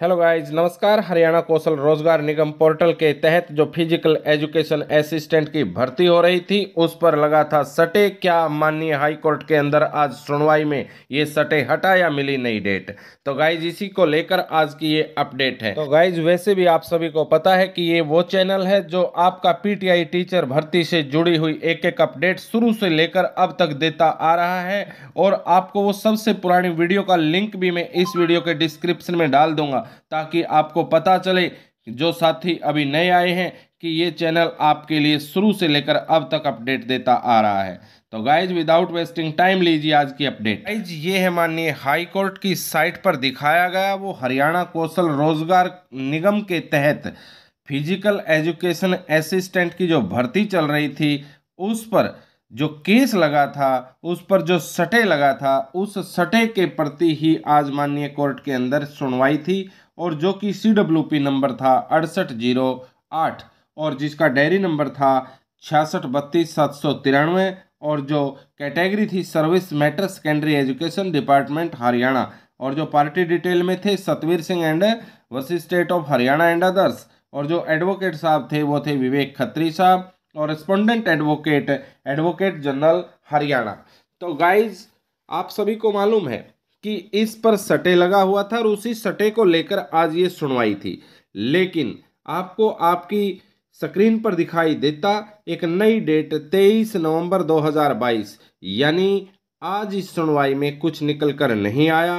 hello guys नमस्कार हरियाणा कौशल रोजगार निगम portal के तहत जो फिजिकल एजुकेशन असिस्टेंट की भर्ती हो रही थी उस पर लगा था सटे क्या माननीय हाई कोर्ट के अंदर आज सुनवाई में ये सटे हटा या मिली नई डेट तो गाइज इसी को लेकर आज की ये अपडेट है तो गाइज वैसे भी आप सभी को पता है कि ये वो चैनल है जो आपका पी टीचर भर्ती से जुड़ी हुई एक एक अपडेट शुरू से लेकर अब तक देता आ रहा है और आपको वो सबसे पुरानी वीडियो का लिंक भी मैं इस वीडियो के डिस्क्रिप्शन में डाल दूंगा ताकि आपको पता चले जो साथी अभी नए आए हैं कि ये चैनल आपके लिए शुरू से लेकर अब तक अपडेट देता आ रहा है तो गाइज विदाउट वेस्टिंग टाइम लीजिए आज की अपडेट गाइज ये है माननीय हाई कोर्ट की साइट पर दिखाया गया वो हरियाणा कौशल रोजगार निगम के तहत फिजिकल एजुकेशन असिस्टेंट की जो भर्ती चल रही थी उस पर जो केस लगा था उस पर जो सटे लगा था उस सटे के प्रति ही आज माननीय कोर्ट के अंदर सुनवाई थी और जो कि सी डब्ल्यू पी नंबर था अड़सठ जीरो आठ और जिसका डायरी नंबर था छियासठ बत्तीस सात सौ तिरानवे और जो कैटेगरी थी service matter secondary education department Haryana और जो पार्टी डिटेल में थे Satvir Singh and versus state of Haryana and others और जो एडवोकेट साहब थे वो थे विवेक खत्री साहब और respondent advocate advocate general Haryana तो गाइज आप सभी को मालूम है कि इस पर सटे लगा हुआ था और उसी सटे को लेकर आज ये सुनवाई थी लेकिन आपको आपकी स्क्रीन पर दिखाई देता एक नई डेट 23 नवंबर 2022 यानी आज इस सुनवाई में कुछ निकल कर नहीं आया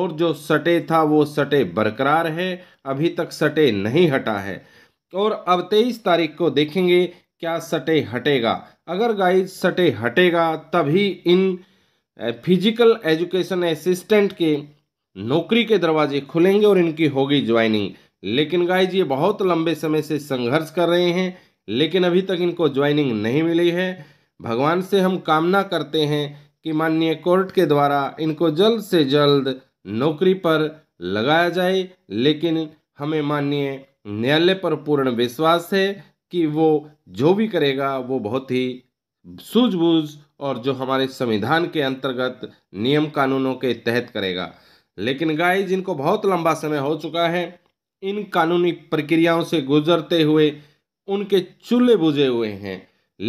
और जो सटे था वो सटे बरकरार है अभी तक सटे नहीं हटा है और अब 23 तारीख को देखेंगे क्या सटे हटेगा अगर गाइस सटे हटेगा तभी इन फिजिकल एजुकेशन असिस्टेंट के नौकरी के दरवाजे खुलेंगे और इनकी होगी ज्वाइनिंग लेकिन गाइज ये बहुत लंबे समय से संघर्ष कर रहे हैं लेकिन अभी तक इनको ज्वाइनिंग नहीं मिली है भगवान से हम कामना करते हैं कि माननीय कोर्ट के द्वारा इनको जल्द से जल्द नौकरी पर लगाया जाए लेकिन हमें माननीय न्यायालय पर पूर्ण विश्वास है कि वो जो भी करेगा वो बहुत ही सूझबूझ और जो हमारे संविधान के अंतर्गत नियम कानूनों के तहत करेगा लेकिन गाय जिनको बहुत लंबा समय हो चुका है इन कानूनी प्रक्रियाओं से गुजरते हुए उनके चूल्हे बुझे हुए हैं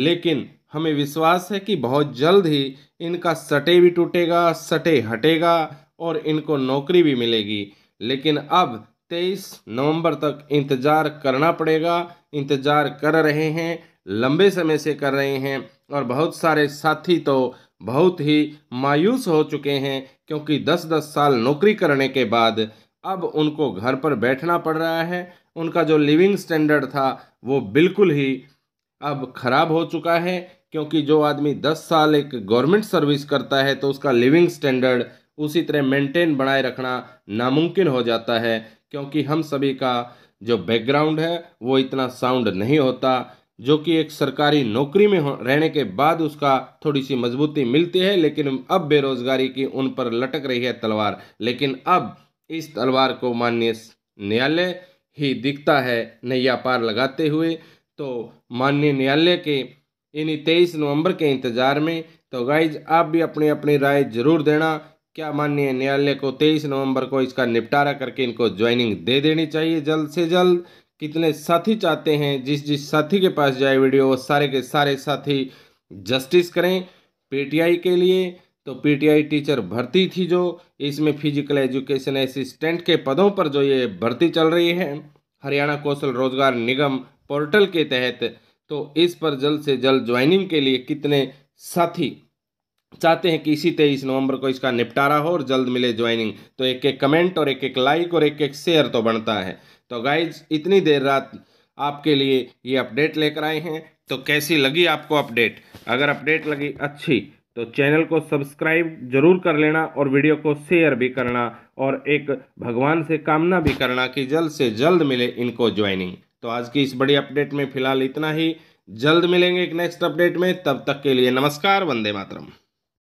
लेकिन हमें विश्वास है कि बहुत जल्द ही इनका सटे भी टूटेगा सटे हटेगा और इनको नौकरी भी मिलेगी लेकिन अब तेईस नवंबर तक इंतज़ार करना पड़ेगा इंतज़ार कर रहे हैं लंबे समय से कर रहे हैं और बहुत सारे साथी तो बहुत ही मायूस हो चुके हैं क्योंकि दस दस साल नौकरी करने के बाद अब उनको घर पर बैठना पड़ रहा है उनका जो लिविंग स्टैंडर्ड था वो बिल्कुल ही अब ख़राब हो चुका है क्योंकि जो आदमी दस साल एक गवर्नमेंट सर्विस करता है तो उसका लिविंग स्टैंडर्ड उसी तरह मेंटेन बनाए रखना नामुमकिन हो जाता है क्योंकि हम सभी का जो बैकग्राउंड है वो इतना साउंड नहीं होता जो कि एक सरकारी नौकरी में रहने के बाद उसका थोड़ी सी मजबूती मिलती है लेकिन अब बेरोजगारी की उन पर लटक रही है तलवार लेकिन अब इस तलवार को माननीय न्यायालय ही दिखता है नैया पार लगाते हुए तो माननीय न्यायालय के इन्हीं तेईस नवंबर के इंतज़ार में तो गाइज आप भी अपनी अपनी राय ज़रूर देना क्या माननीय न्यायालय को तेईस नवंबर को इसका निपटारा करके इनको ज्वाइनिंग दे देनी चाहिए जल्द से जल्द कितने साथी चाहते हैं जिस जिस साथी के पास जाए वीडियो वो सारे के सारे साथी जस्टिस करें पीटीआई के लिए तो पीटीआई टीचर भर्ती थी जो इसमें फिजिकल एजुकेशन असिस्टेंट के पदों पर जो ये भर्ती चल रही है हरियाणा कौशल रोजगार निगम पोर्टल के तहत तो इस पर जल्द से जल्द ज्वाइनिंग के लिए कितने साथी चाहते हैं कि इसी तेईस नवंबर को इसका निपटारा हो और जल्द मिले ज्वाइनिंग तो एक एक कमेंट और एक एक लाइक और एक एक शेयर तो बनता है तो गाइज इतनी देर रात आपके लिए ये अपडेट लेकर आए हैं तो कैसी लगी आपको अपडेट अगर अपडेट लगी अच्छी तो चैनल को सब्सक्राइब जरूर कर लेना और वीडियो को शेयर भी करना और एक भगवान से कामना भी करना कि जल्द से जल्द मिले इनको ज्वाइनिंग तो आज की इस बड़ी अपडेट में फिलहाल इतना ही जल्द मिलेंगे एक नेक्स्ट अपडेट में तब तक के लिए नमस्कार वंदे मातरम